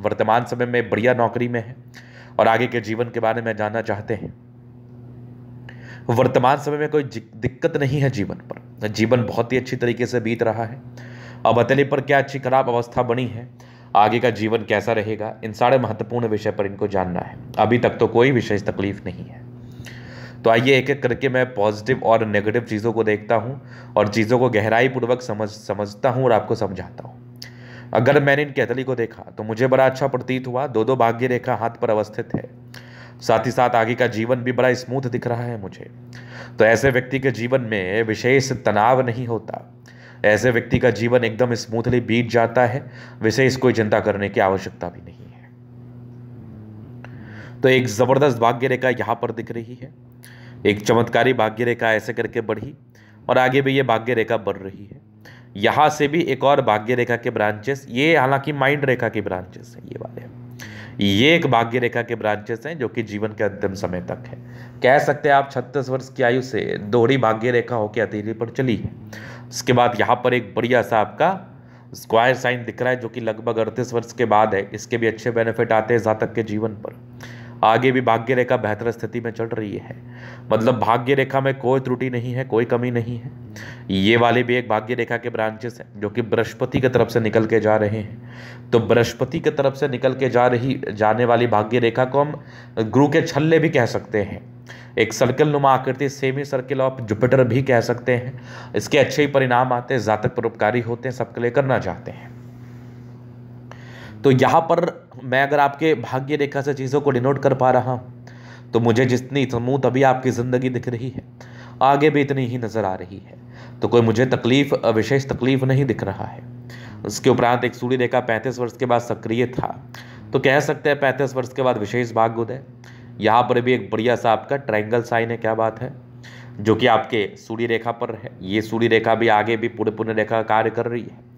वर्तमान समय में बढ़िया नौकरी में है और आगे के जीवन के बारे में जानना चाहते हैं वर्तमान समय में कोई दिक्कत नहीं है जीवन पर जीवन बहुत ही अच्छी तरीके से बीत रहा है अब अतले पर क्या अच्छी खराब अवस्था बनी है आगे का जीवन कैसा रहेगा इन सारे महत्वपूर्ण विषय पर इनको जानना है अभी तक तो कोई विशेष तकलीफ नहीं है तो आइए एक एक करके मैं पॉजिटिव और नेगेटिव चीज़ों को देखता हूँ और चीज़ों को गहराई पूर्वक समझ समझता हूँ और आपको समझाता हूँ अगर मैंने इनकी हथेली को देखा तो मुझे बड़ा अच्छा प्रतीत हुआ दो दो भाग्य रेखा हाथ पर अवस्थित है साथ ही साथ आगे का जीवन भी बड़ा स्मूथ दिख रहा है मुझे तो ऐसे व्यक्ति के जीवन में विशेष तनाव नहीं होता ऐसे व्यक्ति का जीवन एकदम स्मूथली बीत जाता है विशेष कोई चिंता करने की आवश्यकता भी नहीं है तो एक ज़बरदस्त भाग्य रेखा यहाँ पर दिख रही है एक चमत्कारी भाग्य रेखा ऐसे करके बढ़ी और आगे भी ये भाग्य रेखा बढ़ रही है यहाँ से भी एक और भाग्य रेखा के ब्रांचेस ये हालांकि माइंड रेखा के ब्रांचेस हैं ये वाले ये एक भाग्य रेखा के ब्रांचेस हैं जो कि जीवन के अंतिम समय तक है कह सकते हैं आप छत्तीस वर्ष की आयु से दोहरी भाग्य रेखा होकर अतिथि पर चली है उसके बाद यहाँ पर एक बढ़िया सा आपका स्क्वायर साइन दिख रहा है जो कि लगभग अड़तीस वर्ष के बाद है इसके भी अच्छे बेनिफिट आते हैं जातक के जीवन पर आगे भी भाग्य रेखा बेहतर स्थिति में चल रही है मतलब भाग्य रेखा में कोई त्रुटि नहीं है कोई कमी नहीं है ये वाले भी एक भाग्य रेखा के ब्रांचेस हैं जो कि बृहस्पति की तरफ से निकल के जा रहे हैं तो बृहस्पति की तरफ से निकल के जा रही जाने वाली भाग्य रेखा को हम गुरु के छल्ले भी कह सकते हैं एक सर्कल नुमा आकृति सेमी सर्किल ऑफ जुपिटर भी कह सकते हैं इसके अच्छे ही परिणाम आते हैं जातक परोपकारी होते हैं सबके लिए करना चाहते हैं तो यहाँ पर मैं अगर आपके भाग्य रेखा से चीज़ों को डिनोट कर पा रहा हूँ तो मुझे जितनी समूह तभी आपकी ज़िंदगी दिख रही है आगे भी इतनी ही नज़र आ रही है तो कोई मुझे तकलीफ़ विशेष तकलीफ़ नहीं दिख रहा है उसके उपरांत एक सूर्य रेखा पैंतीस वर्ष के बाद सक्रिय था तो कह सकते हैं पैंतीस वर्ष के बाद विशेष भाग्य उदय यहाँ पर भी एक बढ़िया सा आपका ट्रायंगल साइन है क्या बात है जो कि आपके सूर्य रेखा पर है ये सूर्य रेखा भी आगे भी पूरे पुण्य रेखा कार्य कर रही है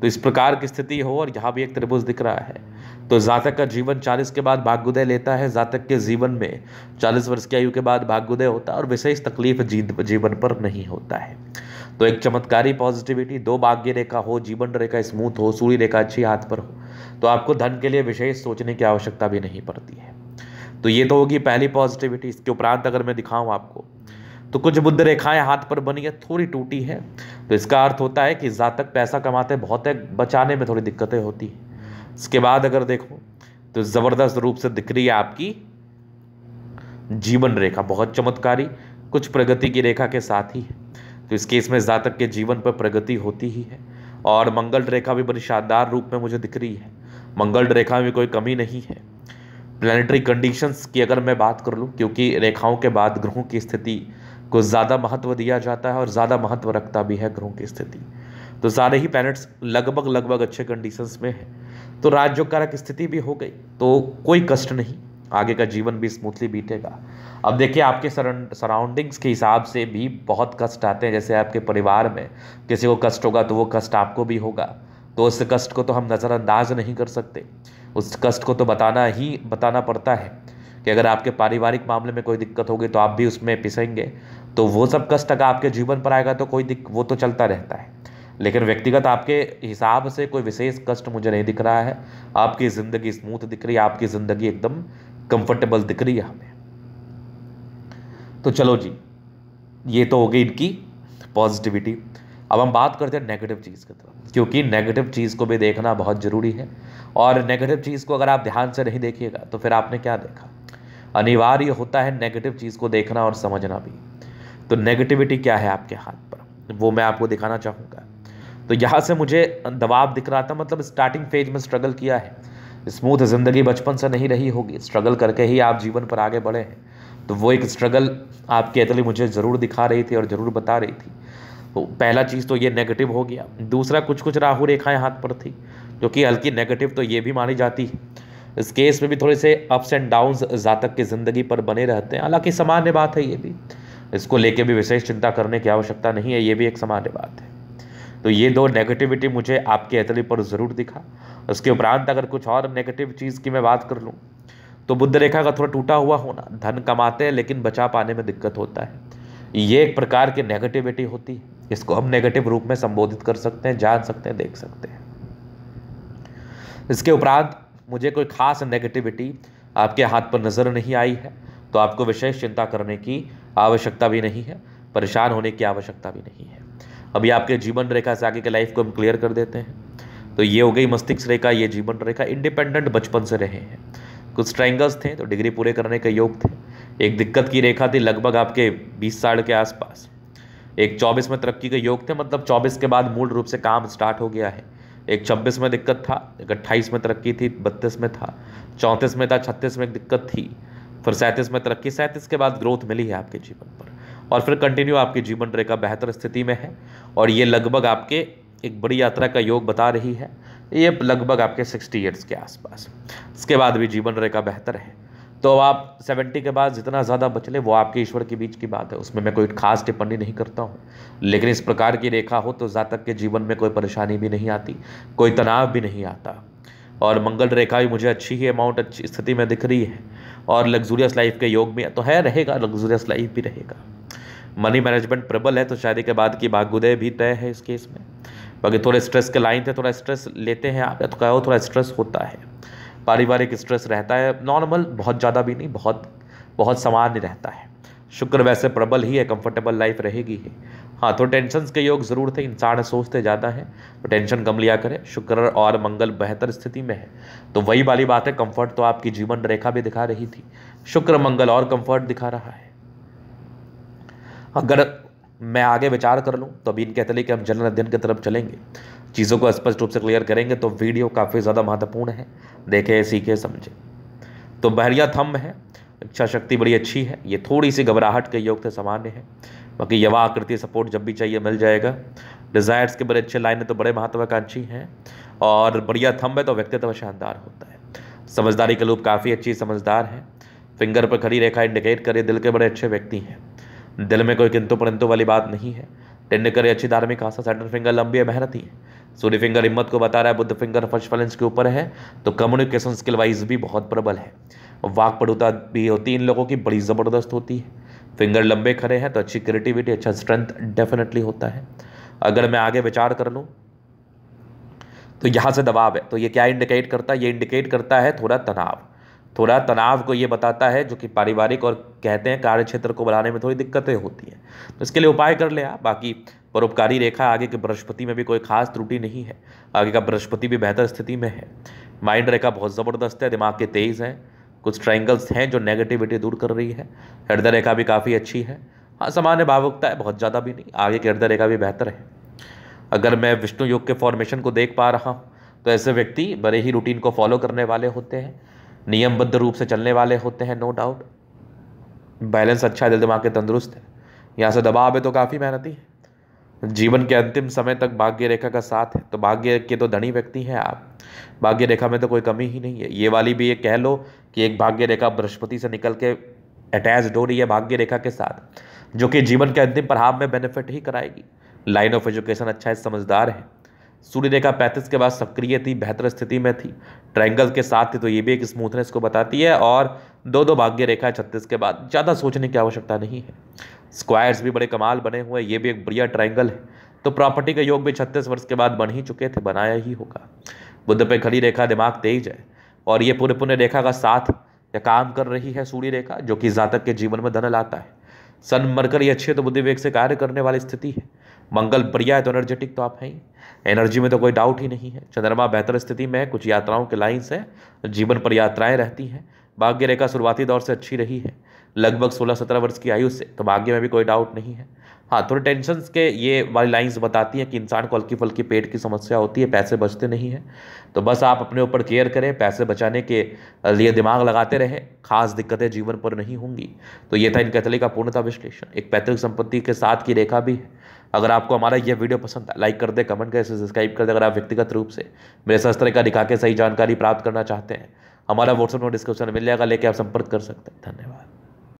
तो इस प्रकार की स्थिति हो और यहाँ भी एक त्रिभुज दिख रहा है तो जातक का जीवन चालीस के बाद भाग्योदय लेता है जातक के जीवन में चालीस वर्ष की आयु के बाद भाग्योदय होता है और विशेष तकलीफ जीवन पर नहीं होता है तो एक चमत्कारी पॉजिटिविटी दो भाग्य रेखा हो जीवन रेखा स्मूथ हो सूर्य रेखा अच्छी हाथ पर हो तो आपको धन के लिए विशेष सोचने की आवश्यकता भी नहीं पड़ती है तो ये तो होगी पहली पॉजिटिविटी इसके उपरांत अगर मैं दिखाऊं आपको तो कुछ बुद्ध रेखाएं हाथ पर बनी है थोड़ी टूटी है तो इसका अर्थ होता है कि जातक पैसा कमाते बहुत है बचाने में थोड़ी दिक्कतें होती हैं इसके बाद अगर देखो तो ज़बरदस्त रूप से दिख रही है आपकी जीवन रेखा बहुत चमत्कारी कुछ प्रगति की रेखा के साथ ही है तो इस केस में जातक के जीवन पर प्रगति होती ही है और मंगल रेखा भी बड़ी शानदार रूप में मुझे दिख रही है मंगल रेखा में भी कोई कमी नहीं है प्लानिटरी कंडीशंस की अगर मैं बात कर लूँ क्योंकि रेखाओं के बाद ग्रहों की स्थिति को ज़्यादा महत्व दिया जाता है और ज़्यादा महत्व रखता भी है ग्रहों की स्थिति तो सारे ही प्लैनेट्स लगभग लगभग अच्छे कंडीशंस में हैं तो राज्योकारक स्थिति भी हो गई तो कोई कष्ट नहीं आगे का जीवन भी स्मूथली बीतेगा अब देखिए आपके सराउंडिंग्स के हिसाब से भी बहुत कष्ट आते हैं जैसे आपके परिवार में किसी को कष्ट होगा तो वो कष्ट आपको भी होगा तो उस कष्ट को तो हम नज़रअंदाज नहीं कर सकते उस कष्ट को तो बताना ही बताना पड़ता है कि अगर आपके पारिवारिक मामले में कोई दिक्कत होगी तो आप भी उसमें पिसेंगे तो वो सब कष्ट अगर आपके जीवन पर आएगा तो कोई दिक वो तो चलता रहता है लेकिन व्यक्तिगत आपके हिसाब से कोई विशेष कष्ट मुझे नहीं दिख रहा है आपकी ज़िंदगी स्मूथ दिख रही है आपकी ज़िंदगी एकदम कंफर्टेबल दिख रही है हमें तो चलो जी ये तो हो गई इनकी पॉजिटिविटी अब हम बात करते हैं नेगेटिव चीज़ की तरफ क्योंकि नेगेटिव चीज़ को भी देखना बहुत ज़रूरी है और नेगेटिव चीज़ को अगर आप ध्यान से नहीं देखिएगा तो फिर आपने क्या देखा अनिवार्य होता है नेगेटिव चीज़ को देखना और समझना भी तो नेगेटिविटी क्या है आपके हाथ पर वो मैं आपको दिखाना चाहूँगा तो यहाँ से मुझे दबाव दिख रहा था मतलब स्टार्टिंग फेज में स्ट्रगल किया है स्मूथ ज़िंदगी बचपन से नहीं रही होगी स्ट्रगल करके ही आप जीवन पर आगे बढ़े हैं तो वो एक स्ट्रगल आपके अतली मुझे ज़रूर दिखा रही थी और ज़रूर बता रही थी तो पहला चीज़ तो ये नेगेटिव हो गया दूसरा कुछ कुछ राहु रेखाएं हाथ पर थी जो कि हल्की नेगेटिव तो ये भी मानी जाती है इस केस में भी थोड़े से अप्स एंड डाउन्स जातक की ज़िंदगी पर बने रहते हैं हालांकि सामान्य बात है ये भी इसको लेके भी विशेष चिंता करने की आवश्यकता नहीं है ये भी एक सामान्य बात है तो ये दो नेगेटिविटी मुझे आपके एथली पर ज़रूर दिखा उसके उपरांत अगर कुछ और नेगेटिव चीज़ की मैं बात कर लूँ तो बुद्ध रेखा का थोड़ा टूटा हुआ होना धन कमाते हैं लेकिन बचा पाने में दिक्कत होता है ये एक प्रकार की नेगेटिविटी होती है इसको हम नेगेटिव रूप में संबोधित कर सकते हैं जान सकते हैं देख सकते हैं इसके उपरांत मुझे कोई खास नेगेटिविटी आपके हाथ पर नज़र नहीं आई है तो आपको विशेष चिंता करने की आवश्यकता भी नहीं है परेशान होने की आवश्यकता भी नहीं है अभी आपके जीवन रेखा से आगे के लाइफ को हम क्लियर कर देते हैं तो ये हो गई मस्तिष्क रेखा ये जीवन रेखा इंडिपेंडेंट बचपन से रहे हैं कुछ ट्राइंगल्स थे तो डिग्री पूरे करने के योग थे एक दिक्कत की रेखा थी लगभग आपके 20 साल के आसपास एक 24 में तरक्की के योग थे मतलब 24 के बाद मूल रूप से काम स्टार्ट हो गया है एक 26 में दिक्कत था एक अट्ठाईस में तरक्की थी बत्तीस में था चौंतीस में था छत्तीस में एक दिक्कत थी फिर सैंतीस में तरक्की सैंतीस के बाद ग्रोथ मिली है आपके जीवन पर और फिर कंटिन्यू आपकी जीवन रेखा बेहतर स्थिति में है और ये लगभग आपके एक बड़ी यात्रा का योग बता रही है ये लगभग आपके सिक्सटी ईयर्स के आसपास इसके बाद भी जीवन रेखा बेहतर है तो आप सेवेंटी के बाद जितना ज़्यादा बच ले वो आपके ईश्वर के बीच की बात है उसमें मैं कोई खास टिप्पणी नहीं करता हूँ लेकिन इस प्रकार की रेखा हो तो जातक के जीवन में कोई परेशानी भी नहीं आती कोई तनाव भी नहीं आता और मंगल रेखा भी मुझे अच्छी ही अमाउंट अच्छी स्थिति में दिख रही है और लग्जूरियस लाइफ के योग में तो है रहेगा लग्जूरियस लाइफ भी रहेगा मनी मैनेजमेंट प्रबल है तो शादी के बाद की भागुदय भी तय है इस केस में बाकी थोड़े स्ट्रेस के लाइन थे थोड़ा स्ट्रेस लेते हैं आप तो कहो थोड़ा स्ट्रेस होता है पारिवारिक स्ट्रेस रहता है नॉर्मल बहुत ज़्यादा भी नहीं बहुत बहुत सामान्य रहता है शुक्र वैसे प्रबल ही है कंफर्टेबल लाइफ रहेगी ही हाँ तो टेंशन के योग ज़रूर थे इंसान सोचते ज़्यादा है तो टेंशन कम लिया करें शुक्र और मंगल बेहतर स्थिति में है तो वही वाली बात है कंफर्ट तो आपकी जीवन रेखा भी दिखा रही थी शुक्र मंगल और कंफर्ट दिखा रहा है अगर मैं आगे विचार कर लूँ तो अभी इनके तले कि हम जनरल अध्ययन की तरफ चलेंगे चीज़ों को स्पष्ट रूप से क्लियर करेंगे तो वीडियो काफ़ी ज़्यादा महत्वपूर्ण है देखें सीखे समझें तो बहरिया थम्भ है इच्छा शक्ति बड़ी अच्छी है ये थोड़ी सी घबराहट के योग से सामान्य है बाकी यवा आकृति सपोर्ट जब भी चाहिए मिल जाएगा डिज़ायर्स के बड़े अच्छे लाइन है तो बड़े महत्वाकांक्षी हैं और बढ़िया थम्ब है तो व्यक्तित्व शानदार होता है समझदारी के लूप काफ़ी अच्छी समझदार है फिंगर पर खड़ी रेखा इंडिकेट करे दिल के बड़े अच्छे व्यक्ति हैं दिल में कोई किंतु परंतु वाली बात नहीं है टेंड करे अच्छी धार्मिक आशा सेंटर फिंगर लंबी है मेहनती है सूर्य फिंगर हिम्मत को बता रहा है बुद्ध फिंगर फर्स्ट बैलेंस के ऊपर है तो कम्युनिकेशन स्किल वाइज भी बहुत प्रबल है वाक पड़ुता भी होती इन लोगों की बड़ी ज़बरदस्त होती है फिंगर तो लंबे खड़े हैं तो अच्छी क्रिएटिविटी अच्छा स्ट्रेंथ डेफिनेटली होता है अगर मैं आगे विचार कर लूँ तो यहाँ से दबाव है तो ये क्या इंडिकेट करता है ये इंडिकेट करता है थोड़ा तनाव थोड़ा तनाव को ये बताता है जो कि पारिवारिक और कहते हैं कार्य क्षेत्र को बढ़ाने में थोड़ी दिक्कतें होती हैं तो इसके लिए उपाय कर ले आप बाकी परोपकारी रेखा आगे के बृहस्पति में भी कोई खास त्रुटि नहीं है आगे का बृहस्पति भी बेहतर स्थिति में है माइंड रेखा बहुत ज़बरदस्त है दिमाग के तेज़ हैं कुछ ट्राइंगल्स हैं जो नेगेटिविटी दूर कर रही है हृदय रेखा भी काफ़ी अच्छी है हाँ सामान्य भावुकता है बहुत ज़्यादा भी नहीं आगे की हृदय रेखा भी बेहतर है अगर मैं विष्णु योग के फॉर्मेशन को देख पा रहा हूँ तो ऐसे व्यक्ति बड़े ही रूटीन को फॉलो करने वाले होते हैं नियमबद्ध रूप से चलने वाले होते हैं नो डाउट बैलेंस अच्छा है दिल दिमाग के तंदुरुस्त है यहाँ से दबाव है तो काफ़ी मेहनती है जीवन के अंतिम समय तक भाग्य रेखा का साथ है तो भाग्य के तो धनी व्यक्ति हैं आप भाग्य रेखा में तो कोई कमी ही नहीं है ये वाली भी ये कह लो कि एक भाग्य रेखा बृहस्पति से निकल के अटैच हो रही है भाग्य रेखा के साथ जो कि जीवन के अंतिम प्रभाव में बेनिफिट ही कराएगी लाइन ऑफ एजुकेशन अच्छा है समझदार है सूर्य रेखा पैंतीस के बाद सक्रिय थी बेहतर स्थिति में थी ट्रायंगल के साथ थी तो ये भी एक स्मूथनेस को बताती है और दो दो भाग्य रेखा छत्तीस के बाद ज़्यादा सोचने की आवश्यकता नहीं है स्क्वायर्स भी बड़े कमाल बने हुए हैं ये भी एक बढ़िया ट्रायंगल है तो प्रॉपर्टी का योग भी छत्तीस वर्ष के बाद बन ही चुके थे बनाया ही होगा बुद्ध पे खड़ी रेखा दिमाग तेज है और ये पुनः पुनः रेखा का साथ या काम कर रही है सूर्य रेखा जो कि जातक के जीवन में धन लाता है सन मरकर ये अच्छे तो बुद्धि से कार्य करने वाली स्थिति है मंगल बढ़िया है तो एनर्जेटिक तो आप हैं एनर्जी में तो कोई डाउट ही नहीं है चंद्रमा बेहतर स्थिति में है कुछ यात्राओं के लाइन्स से जीवन पर यात्राएं रहती हैं भाग्य रेखा शुरुआती दौर से अच्छी रही है लगभग सोलह सत्रह वर्ष की आयु से तो भाग्य में भी कोई डाउट नहीं है हाँ थोड़े टेंशन के ये वाली लाइन्स बताती हैं कि इंसान को हल्की फुल्की पेट की समस्या होती है पैसे बचते नहीं हैं तो बस आप अपने ऊपर केयर करें पैसे बचाने के लिए दिमाग लगाते रहें खास दिक्कतें जीवन पर नहीं होंगी तो ये था इन कथली का पूर्णता विश्लेषण एक पैतृक संपत्ति के साथ की रेखा भी है अगर आपको हमारा यह वीडियो पसंद है लाइक कर दे कमेंट करें सब्सक्राइब कर दे अगर आप व्यक्तिगत रूप से मेरे शस्त्र तरह का दिखा के सही जानकारी प्राप्त करना चाहते हैं हमारा व्हाट्सअप में डिस्क्रिप्शन मिल जाएगा लेके आप संपर्क कर सकते हैं धन्यवाद